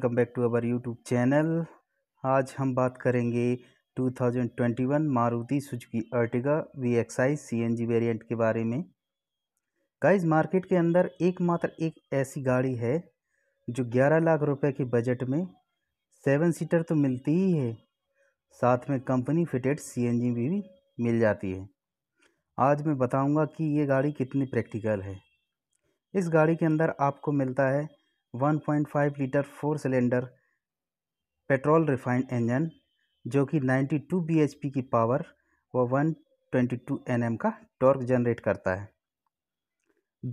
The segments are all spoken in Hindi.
welcome back to our YouTube channel आज हम बात करेंगे 2021 Maruti Suzuki Ertiga V X I C N G variant के बारे में गाइस मार्केट के अंदर एकमात्र एक ऐसी गाड़ी है जो 11 लाख रुपए के बजट में सेवन सीटर तो मिलती ही है साथ में company fitted C N G भी मिल जाती है आज मैं बताऊंगा कि ये गाड़ी कितनी प्रैक्टिकल है इस गाड़ी के अंदर आपको मिलता है 1.5 litre four cylinder petrol refined engine जो कि 92 bhp की पावर व 122 nm का टॉर्क जनरेट करता है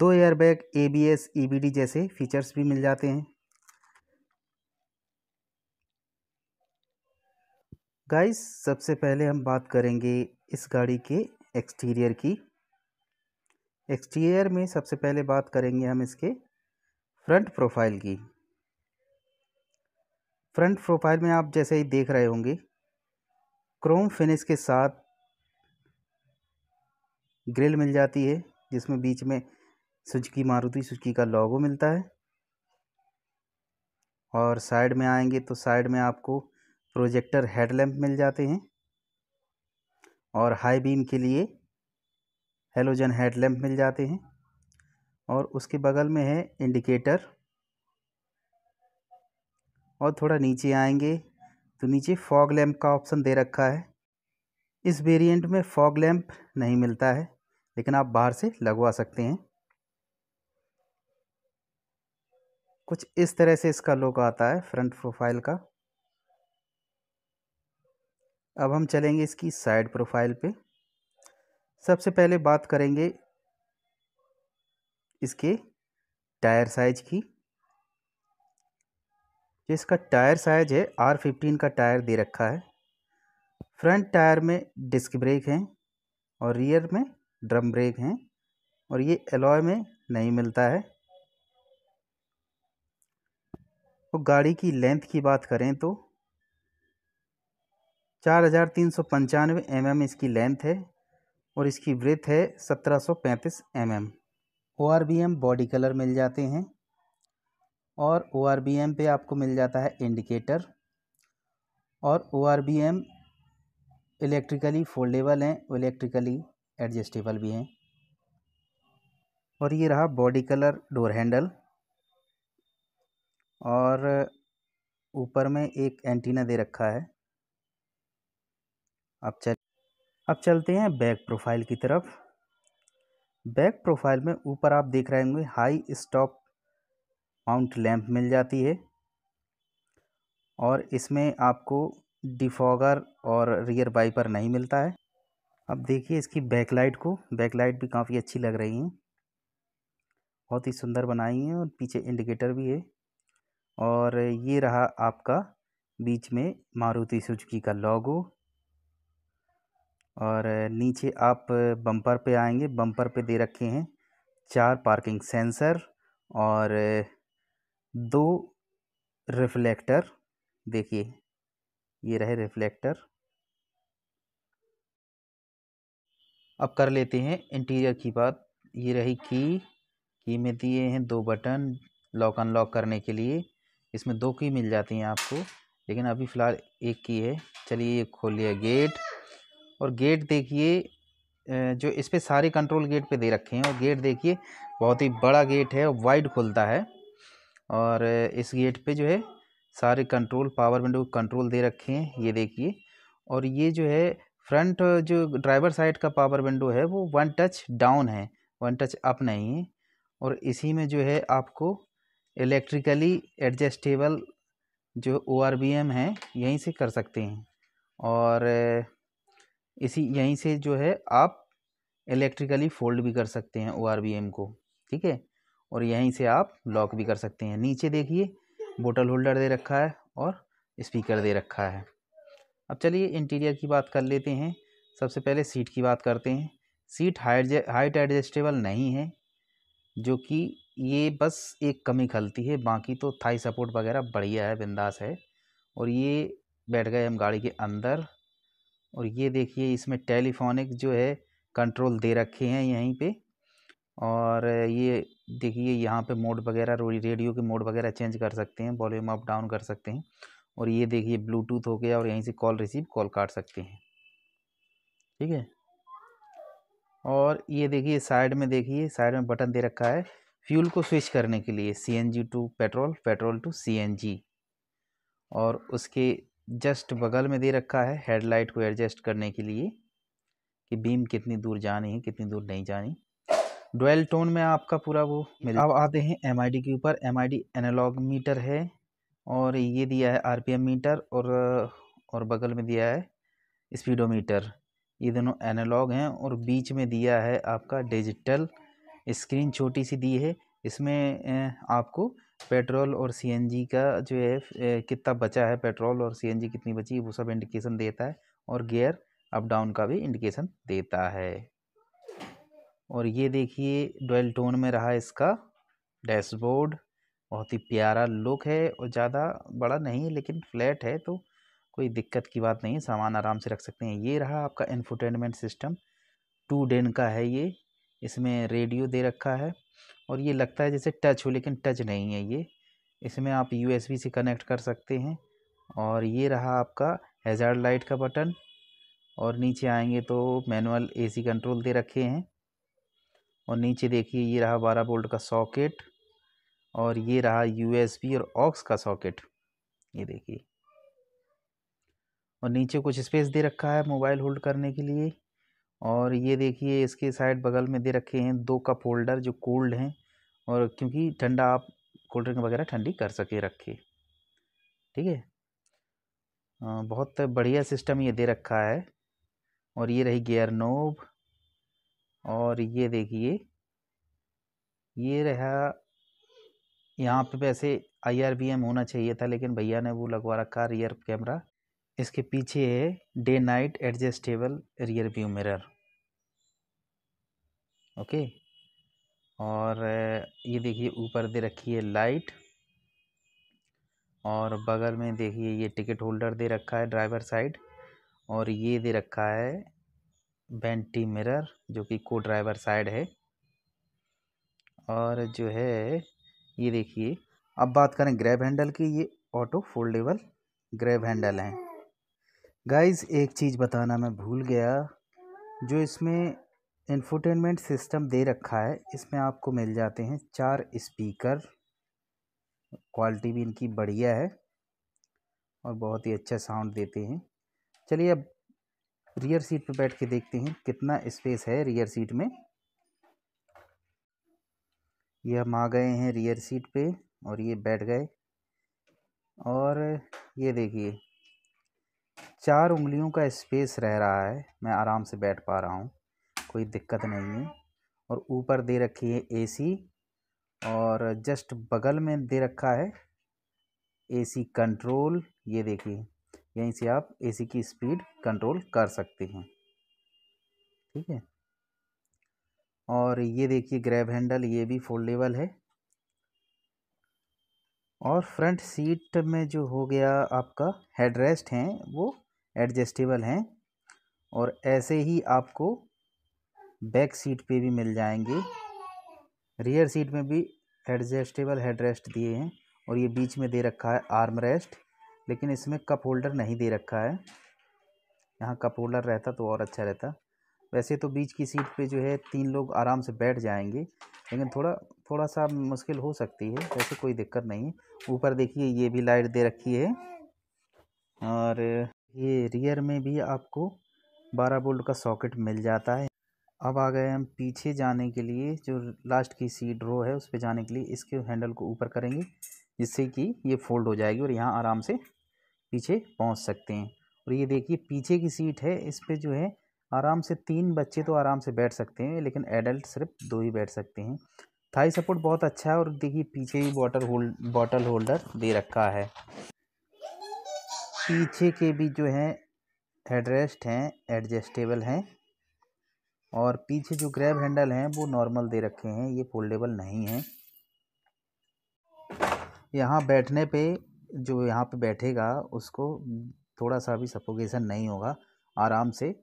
दो एयरबैग एबीएस ईबीडी e जैसे फीचर्स भी मिल जाते हैं गाइस सबसे पहले हम बात करेंगे इस गाड़ी के एक्सटीरियर की एक्सटीरियर में सबसे पहले बात करेंगे हम इसके फ्रंट प्रोफाइल की फ्रंट प्रोफाइल में आप जैसे ही देख रहे होंगे क्रोम फिनिश के साथ ग्रिल मिल जाती है जिसमें बीच में सुचकी मारुति सुजकी का लोगो मिलता है और साइड में आएंगे तो साइड में आपको प्रोजेक्टर हेडलैम्प मिल जाते हैं और हाई बीम के लिए हेलोजन हेडलैम्प मिल जाते हैं और उसके बगल में है इंडिकेटर और थोड़ा नीचे आएंगे तो नीचे फॉग लैम्प का ऑप्शन दे रखा है इस वेरिएंट में फॉग लैम्प नहीं मिलता है लेकिन आप बाहर से लगवा सकते हैं कुछ इस तरह से इसका लुक आता है फ्रंट प्रोफाइल का अब हम चलेंगे इसकी साइड प्रोफाइल पे सबसे पहले बात करेंगे इसके टायर साइज की जो इसका टायर साइज है आर फिफ्टीन का टायर दे रखा है फ्रंट टायर में डिस्क ब्रेक हैं और रियर में ड्रम ब्रेक हैं और ये एलॉय में नहीं मिलता है और गाड़ी की लेंथ की बात करें तो चार हज़ार तीन सौ पंचानवे एम इसकी लेंथ है और इसकी ब्रेथ है सत्रह सौ पैंतीस M O R B M body colour मिल जाते हैं और ओ आर बी एम पे आपको मिल जाता है इंडिकेटर और O R B M electrically foldable हैं इलेक्ट्रिकली एडजस्टेबल भी हैं और ये रहा बॉडी कलर डोर हैंडल और ऊपर में एक एंटीना दे रखा है अब चल अब चलते हैं बैक प्रोफाइल की तरफ बैक प्रोफाइल में ऊपर आप देख रहे होंगे हाई स्टॉप माउंट लैंप मिल जाती है और इसमें आपको डिफॉगर और रियर वाइपर नहीं मिलता है अब देखिए इसकी बैक लाइट को बैक लाइट भी काफ़ी अच्छी लग रही है बहुत ही सुंदर बनाई है और पीछे इंडिकेटर भी है और ये रहा आपका बीच में मारुति सुजुकी का लॉगो और नीचे आप बम्पर पे आएंगे बम्पर पे दे रखे हैं चार पार्किंग सेंसर और दो रिफ्लेक्टर देखिए ये रहे रिफ्लेक्टर अब कर लेते हैं इंटीरियर की बात ये रही की की में दिए हैं दो बटन लॉक अनलॉक करने के लिए इसमें दो की मिल जाती हैं आपको लेकिन अभी फ़िलहाल एक की है चलिए ये खोलिए गेट और गेट देखिए जो इस पर सारे कंट्रोल गेट पे दे रखे हैं और गेट देखिए बहुत ही बड़ा गेट है और वाइड खुलता है और इस गेट पे जो है सारे कंट्रोल पावर विंडो कंट्रोल दे रखे हैं ये देखिए और ये जो है फ्रंट जो ड्राइवर साइड का पावर विंडो है वो वन टच डाउन है वन टच अप नहीं है और इसी में जो है आपको इलेक्ट्रिकली एडजस्टेबल जो ओ है यहीं से कर सकते हैं और इसी यहीं से जो है आप इलेक्ट्रिकली फोल्ड भी कर सकते हैं ओ को ठीक है और यहीं से आप लॉक भी कर सकते हैं नीचे देखिए बोटल होल्डर दे रखा है और स्पीकर दे रखा है अब चलिए इंटीरियर की बात कर लेते हैं सबसे पहले सीट की बात करते हैं सीट हाइट हाइट एडजस्टेबल नहीं है जो कि ये बस एक कमी खलती है बाकी तो थाई सपोर्ट वगैरह बढ़िया है बिंदास है और ये बैठ गए हम गाड़ी के अंदर और ये देखिए इसमें टेलीफोनिक जो है कंट्रोल दे रखे हैं यहीं पे और ये देखिए यहाँ पे मोड वगैरह रेडियो के मोड वगैरह चेंज कर सकते हैं वॉल्यूम अप डाउन कर सकते हैं और ये देखिए ब्लूटूथ हो गया और यहीं से कॉल रिसीव कॉल काट सकते हैं ठीक है और ये देखिए साइड में देखिए साइड में बटन दे रखा है फ्यूल को स्विच करने के लिए C N G to petrol petrol to C N G और उसके जस्ट बगल में दे रखा है हेडलाइट को एडजस्ट करने के लिए कि बीम कितनी दूर जानी है कितनी दूर नहीं जानी डोल टोन में आपका पूरा वो मिल अब आते हैं एम के ऊपर एम एनालॉग मीटर है और ये दिया है आर मीटर और और बगल में दिया है स्पीडोमीटर ये दोनों एनालॉग हैं और बीच में दिया है आपका डिजिटल स्क्रीन छोटी सी दी है इसमें आपको पेट्रोल और सी का जो है कितना बचा है पेट्रोल और सी कितनी बची वो सब इंडिकेशन देता है और गेयर अप डाउन का भी इंडिकेशन देता है और ये देखिए डोल टोन में रहा इसका डैशबोर्ड बहुत ही प्यारा लुक है और ज़्यादा बड़ा नहीं है लेकिन फ्लैट है तो कोई दिक्कत की बात नहीं सामान आराम से रख सकते हैं ये रहा आपका इन्फोटेनमेंट सिस्टम टू डेन का है ये इसमें रेडियो दे रखा है और ये लगता है जैसे टच हो लेकिन टच नहीं है ये इसमें आप यू से कनेक्ट कर सकते हैं और ये रहा आपका हेजार्ड लाइट का बटन और नीचे आएंगे तो मैनुअल एसी कंट्रोल दे रखे हैं और नीचे देखिए ये रहा बारह बोल्ट का सॉकेट और ये रहा यूएसबी और ऑक्स का सॉकेट ये देखिए और नीचे कुछ स्पेस दे रखा है मोबाइल होल्ड करने के लिए और ये देखिए इसके साइड बगल में दे रखे हैं दो कप होल्डर जो कोल्ड हैं और क्योंकि ठंडा आप कोल्ड ड्रिंक वगैरह ठंडी कर सके रखे ठीक है बहुत बढ़िया सिस्टम ये दे रखा है और ये रही गियर नोब और ये देखिए ये रहा यहाँ पे वैसे आई आर एम होना चाहिए था लेकिन भैया ने वो लगवा रखा रियर कैमरा इसके पीछे है day night adjustable rear view mirror okay और ये देखिए ऊपर दे रखी है लाइट और बगल में देखिए ये टिकट होल्डर दे रखा है ड्राइवर साइड और ये दे रखा है बेंटी मिरर जो कि को ड्राइवर साइड है और जो है ये देखिए अब बात करें ग्रैब हैंडल की ये ऑटो फोल्डेबल ग्रैब हैंडल हैं गाइस एक चीज़ बताना मैं भूल गया जो इसमें इन्फोटेनमेंट सिस्टम दे रखा है इसमें आपको मिल जाते हैं चार स्पीकर क्वालिटी भी इनकी बढ़िया है और बहुत ही अच्छा साउंड देते हैं चलिए अब रियर सीट पर बैठ के देखते हैं कितना स्पेस है रियर सीट में ये हम आ गए हैं रियर सीट पे और ये बैठ गए और ये देखिए चार उंगलियों का स्पेस रह रहा है मैं आराम से बैठ पा रहा हूँ कोई दिक्कत नहीं है और ऊपर दे रखी है एसी और जस्ट बगल में दे रखा है एसी कंट्रोल ये देखिए यहीं से आप एसी की स्पीड कंट्रोल कर सकते हैं ठीक है और ये देखिए ग्रैब हैंडल ये भी फोल्डेबल है और फ्रंट सीट में जो हो गया आपका हेडरेस्ट हैं वो एडजस्टेबल हैं और ऐसे ही आपको बैक सीट पे भी मिल जाएंगे रियर सीट में भी एडजस्टेबल हेड रेस्ट दिए हैं और ये बीच में दे रखा है आर्म रेस्ट लेकिन इसमें कप होल्डर नहीं दे रखा है यहाँ कप होल्डर रहता तो और अच्छा रहता वैसे तो बीच की सीट पे जो है तीन लोग आराम से बैठ जाएंगे लेकिन थोड़ा थोड़ा सा मुश्किल हो सकती है वैसे कोई दिक्कत नहीं है ऊपर देखिए ये भी लाइट दे रखी है और ये रियर में भी आपको बारह बोल्ट का सॉकेट मिल जाता है अब आ गए हम पीछे जाने के लिए जो लास्ट की सीट रो है उस पर जाने के लिए इसके हैंडल को ऊपर करेंगे जिससे कि ये फोल्ड हो जाएगी और यहाँ आराम से पीछे पहुँच सकते हैं और ये देखिए पीछे की सीट है इस पर जो है आराम से तीन बच्चे तो आराम से बैठ सकते हैं लेकिन एडल्ट सिर्फ दो ही बैठ सकते हैं थाई सपोर्ट बहुत अच्छा है और देखिए पीछे ही वाटर होल्ड बॉटल होल्डर दे रखा है पीछे के भी जो हैं हेडरेस्ट हैं एडजस्टेबल हैं और पीछे जो ग्रैब हैंडल हैं वो नॉर्मल दे रखे हैं ये फोल्डेबल नहीं हैं यहाँ बैठने पे जो यहाँ पे बैठेगा उसको थोड़ा सा भी सपोगेशन नहीं होगा आराम से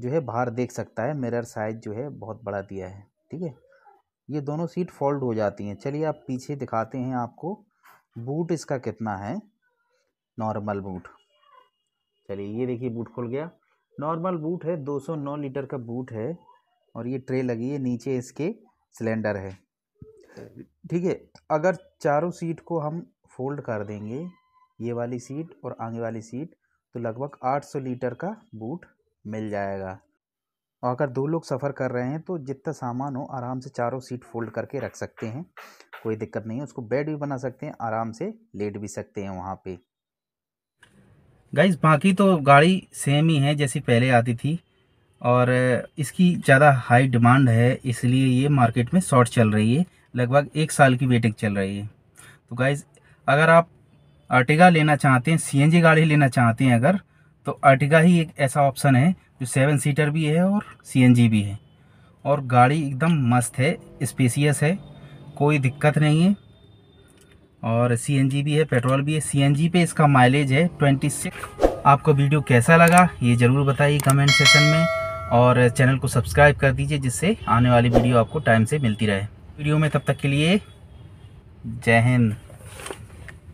जो है बाहर देख सकता है मिरर साइज जो है बहुत बड़ा दिया है ठीक है ये दोनों सीट फोल्ड हो जाती हैं चलिए आप पीछे दिखाते हैं आपको बूट इसका कितना है नॉर्मल बूट चलिए ये देखिए बूट खुल गया नॉर्मल बूट है 209 लीटर का बूट है और ये ट्रे लगी है नीचे इसके सिलेंडर है ठीक है अगर चारों सीट को हम फोल्ड कर देंगे ये वाली सीट और आगे वाली सीट तो लगभग 800 लीटर का बूट मिल जाएगा और अगर दो लोग सफ़र कर रहे हैं तो जितना सामान हो आराम से चारों सीट फोल्ड करके रख सकते हैं कोई दिक्कत नहीं है उसको बेड भी बना सकते हैं आराम से लेट भी सकते हैं वहाँ पर गाइस बाकी तो गाड़ी सेम ही है जैसी पहले आती थी और इसकी ज़्यादा हाई डिमांड है इसलिए ये मार्केट में शॉर्ट चल रही है लगभग एक साल की वेटिंग चल रही है तो गाइज़ अगर आप अर्टिगा लेना चाहते हैं सीएनजी गाड़ी लेना चाहते हैं अगर तो अर्टिगा ही एक ऐसा ऑप्शन है जो सेवन सीटर भी है और सी भी है और गाड़ी एकदम मस्त है स्पेसियस है कोई दिक्कत नहीं है और सी भी है पेट्रोल भी है सी पे इसका माइलेज है ट्वेंटी आपको वीडियो कैसा लगा ये ज़रूर बताइए कमेंट सेक्शन में और चैनल को सब्सक्राइब कर दीजिए जिससे आने वाली वीडियो आपको टाइम से मिलती रहे वीडियो में तब तक के लिए जय हिंद